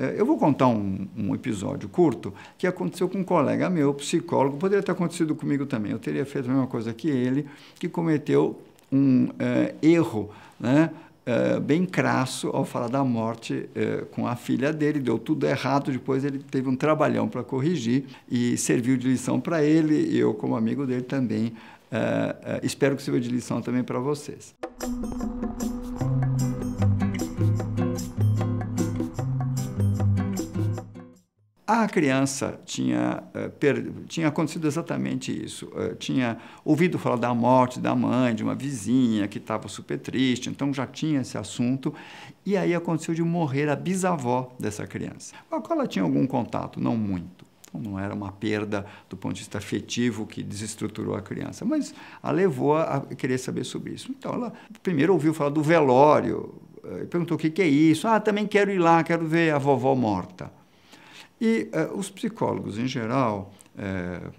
É, eu vou contar um, um, episódio curto que aconteceu com um colega meu, psicólogo, poderia ter acontecido comigo também. Eu teria feito a mesma coisa que ele, que cometeu um é, erro né, é, bem crasso ao falar da morte com a filha dele. Deu tudo errado, depois ele teve um trabalhão para corrigir e serviu de lição para ele. E eu, como amigo dele, também espero que sirva de lição também para vocês. A criança tinha, eh, tinha acontecido exatamente isso. Eh, tinha ouvido falar da morte da mãe, de uma vizinha que estava super triste, então já tinha esse assunto. E aí aconteceu de morrer a bisavó dessa criança, com a qual ela tinha algum contato, não muito. Então não era uma perda do ponto de vista afetivo que desestruturou a criança, mas a levou a querer saber sobre isso. Então ela primeiro ouviu falar do velório, eh, perguntou o que é isso. Ah, também quero ir lá, quero ver a vovó morta. E uh, os psicólogos, em geral, uh,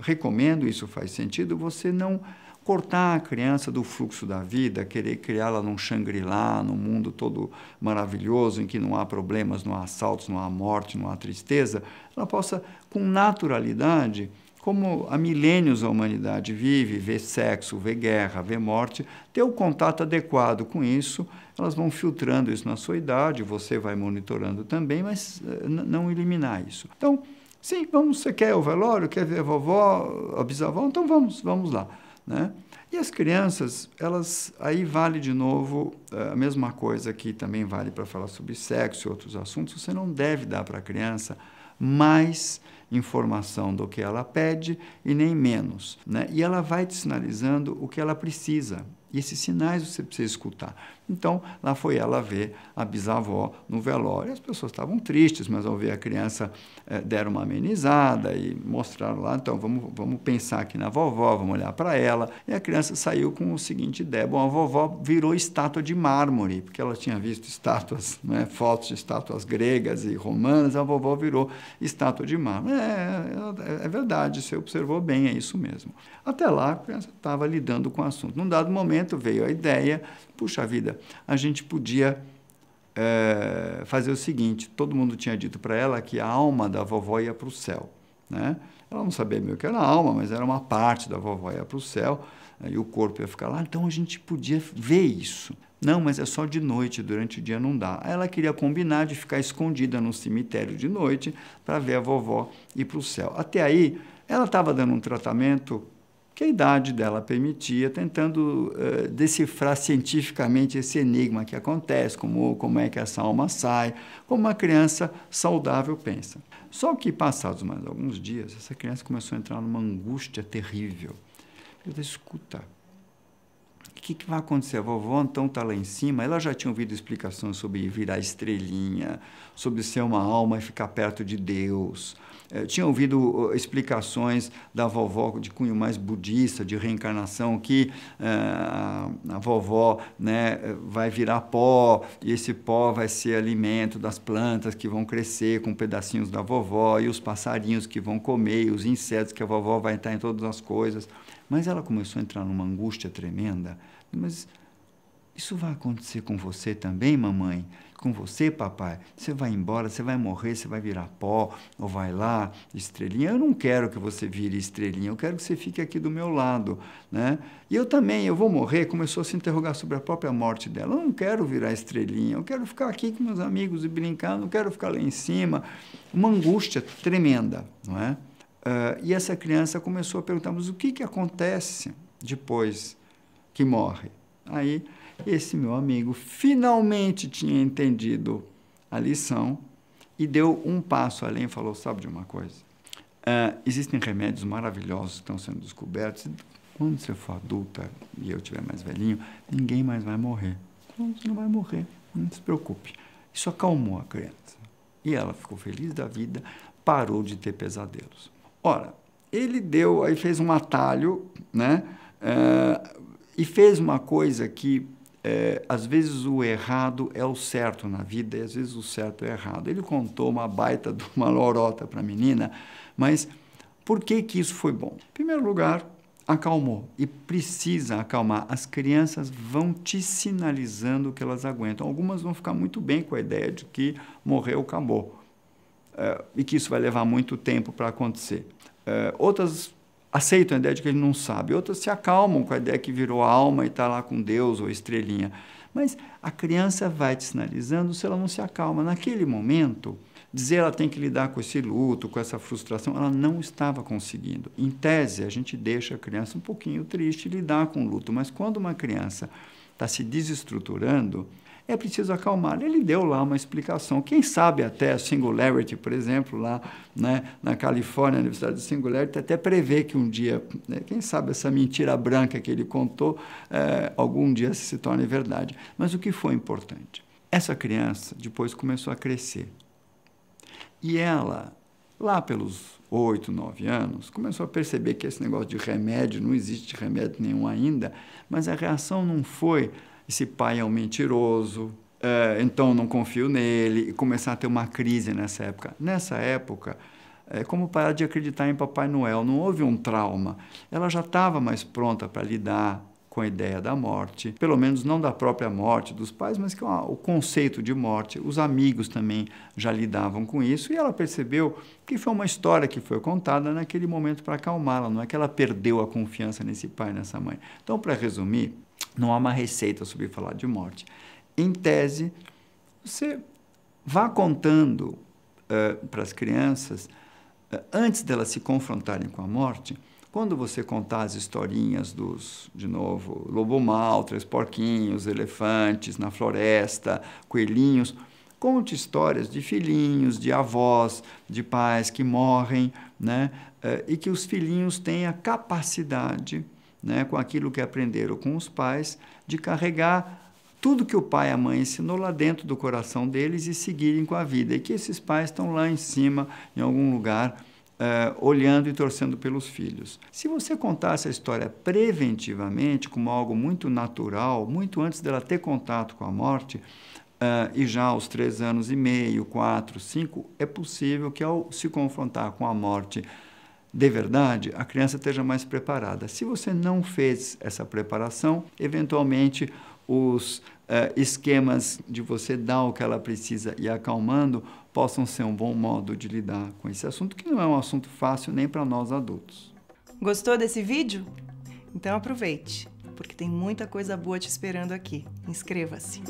recomendo, isso faz sentido, você não cortar a criança do fluxo da vida, querer criá-la num xangri-lá num mundo todo maravilhoso, em que não há problemas, não há assaltos, não há morte, não há tristeza, ela possa, com naturalidade, como há milênios a humanidade vive, vê sexo, vê guerra, vê morte, ter o contato adequado com isso, elas vão filtrando isso na sua idade, você vai monitorando também, mas eh, não eliminar isso. Então, sim, vamos, você quer o velório, quer ver a vovó, a bisavó, então vamos, vamos lá, né? E as crianças, elas aí vale de novo eh, a mesma coisa que também vale para falar sobre sexo e outros assuntos, você não deve dar para a criança mais informação do que ela pede e nem menos. Né? E ela vai te sinalizando o que ela precisa. E esses sinais você precisa escutar. Então, lá foi ela ver a bisavó no velório. As pessoas estavam tristes, mas ao ver a criança, eh, deram uma amenizada e mostraram lá, então, vamos, vamos pensar aqui na vovó, vamos olhar para ela. E a criança saiu com o seguinte ideia. Bom, a vovó virou estátua de mármore, porque ela tinha visto estátuas, né, fotos de estátuas gregas e romanas, a vovó virou estátua de mármore. É, é, é, é verdade, você observou bem, é isso mesmo. Até lá, a criança estava lidando com o assunto. Num dado momento, veio a ideia, puxa vida, a gente podia é, fazer o seguinte: todo mundo tinha dito para ela que a alma da vovó ia para o céu. Né? Ela não sabia meio que era alma, mas era uma parte da vovó ia para o céu eh, e o corpo ia ficar lá. Então a gente podia ver isso. Não, mas é só de noite, durante o dia não dá. Ela queria combinar de ficar escondida no cemitério de noite para ver a vovó ir para o céu. Até aí, ela estava dando um tratamento que a idade dela permitia, tentando uh, decifrar cientificamente esse enigma que acontece, como, como é que essa alma sai, como uma criança saudável pensa. Só que, passados mais alguns dias, essa criança começou a entrar numa angústia terrível. Eu disse, escuta, que, que vai acontecer? A vovó então está lá em cima, ela já tinha ouvido explicações sobre virar estrelinha, sobre ser uma alma e ficar perto de Deus. Eu eh, tinha ouvido explicações da vovó de cunho mais budista, de reencarnação, que uh, a vovó né, vai virar pó e esse pó vai ser alimento das plantas que vão crescer com pedacinhos da vovó e os passarinhos que vão comer, e os insetos que a vovó vai estar em todas as coisas. Mas ela começou a entrar numa angústia tremenda mas isso vai acontecer com você também, mamãe? Com você, papai? Você vai embora, você vai morrer, você vai virar pó, ou vai lá, estrelinha. Eu não quero que você vire estrelinha, eu quero que você fique aqui do meu lado. Né? E eu também, eu vou morrer. Começou a se interrogar sobre a própria morte dela. Eu não quero virar estrelinha, eu quero ficar aqui com meus amigos e brincar, não quero ficar lá em cima. Uma angústia tremenda, não é? Uh, e essa criança começou a perguntar: mas o que, que acontece depois? que morre. Aí, esse meu amigo finalmente tinha entendido a lição e deu um passo além e falou: Sabe de uma coisa? Uh, existem remédios maravilhosos que estão sendo descobertos. Quando você for adulta e eu estiver mais velhinho, ninguém mais vai morrer. você não vai morrer, não se preocupe. Isso acalmou a criança. E ela ficou feliz da vida, parou de ter pesadelos. Ora, ele deu, aí fez um atalho, né? Uh, e fez uma coisa que é, às vezes o errado é o certo na vida e às vezes o certo é errado. Ele contou uma baita de uma lorota para a menina, mas por que que isso foi bom? Em primeiro lugar, acalmou e precisa acalmar. As crianças vão te sinalizando que elas aguentam. Algumas vão ficar muito bem com a ideia de que morreu, acabou. É, e que isso vai levar muito tempo para acontecer. É, outras aceitam a ideia de que ele não sabe, outras se acalmam com a ideia que virou alma e está lá com Deus ou estrelinha. Mas a criança vai te sinalizando se ela não se acalma. Naquele momento, dizer ela tem que lidar com esse luto, com essa frustração, ela não estava conseguindo. Em tese, a gente deixa a criança um pouquinho triste lidar com o luto, mas quando uma criança está se desestruturando, é preciso acalmar. Ele deu lá uma explicação. Quem sabe até Singularity, por exemplo, lá né, na Califórnia, a Universidade de Singularity, até prevê que um dia, né, quem sabe essa mentira branca que ele contou, é, algum dia se torne verdade. Mas o que foi importante? Essa criança depois começou a crescer. E ela, lá pelos oito, nove anos, começou a perceber que esse negócio de remédio, não existe remédio nenhum ainda, mas a reação não foi esse pai é um mentiroso, é, então não confio nele, e começar a ter uma crise nessa época. Nessa época, é como parar de acreditar em Papai Noel, não houve um trauma. Ela já estava mais pronta para lidar com a ideia da morte, pelo menos não da própria morte dos pais, mas que é o conceito de morte. Os amigos também já lidavam com isso e ela percebeu que foi uma história que foi contada naquele momento para acalmá-la, não é que ela perdeu a confiança nesse pai, nessa mãe. Então, para resumir, não há uma receita sobre falar de morte. Em tese, você vá contando uh, para as crianças, uh, antes delas se confrontarem com a morte, quando você contar as historinhas dos, de novo, lobo mal, três porquinhos, elefantes na floresta, coelhinhos, conte histórias de filhinhos, de avós, de pais que morrem, né? Eh, e que os filhinhos têm a capacidade né, com aquilo que aprenderam com os pais, de carregar tudo que o pai e a mãe ensinou lá dentro do coração deles e seguirem com a vida. E que esses pais estão lá em cima, em algum lugar, eh, olhando e torcendo pelos filhos. Se você contasse a história preventivamente, como algo muito natural, muito antes dela ter contato com a morte, eh, e já aos três anos e meio, quatro, cinco, é possível que ao se confrontar com a morte de verdade, a criança esteja mais preparada. Se você não fez essa preparação, eventualmente os uh, esquemas de você dar o que ela precisa e acalmando possam ser um bom modo de lidar com esse assunto, que não é um assunto fácil nem para nós adultos. Gostou desse vídeo? Então aproveite, porque tem muita coisa boa te esperando aqui. Inscreva-se!